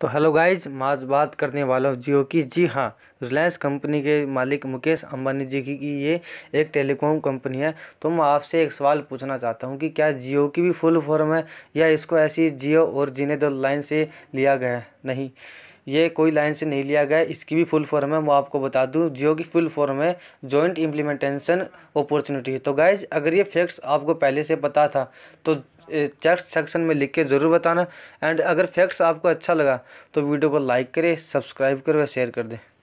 तो hello guys मैं आज बात करने वाला हूँ जियो की जी हाँ रिलायंस कंपनी के मालिक मुकेश अंबानी जी की, ये एक टेलीकॉम कंपनी है तो मैं आपसे एक सवाल पूछना चाहता हूँ कि क्या जियो की भी फुल फॉर्म है या इसको ऐसी जियो और जीने दो लाइन से लिया गया है नहीं ये कोई लाइन से नहीं लिया गया इसकी भी फुल फॉर्म है मैं आपको बता दूं जियो की फुल फॉर्म है जॉइंट इम्प्लीमेंटेशन अपॉर्चुनिटी तो गाइज अगर ये फैक्ट्स आपको पहले से पता था तो चेक्स्ट सेक्शन में लिख के ज़रूर बताना एंड अगर फैक्ट्स आपको अच्छा लगा तो वीडियो को लाइक करें सब्सक्राइब करें और शेयर कर दें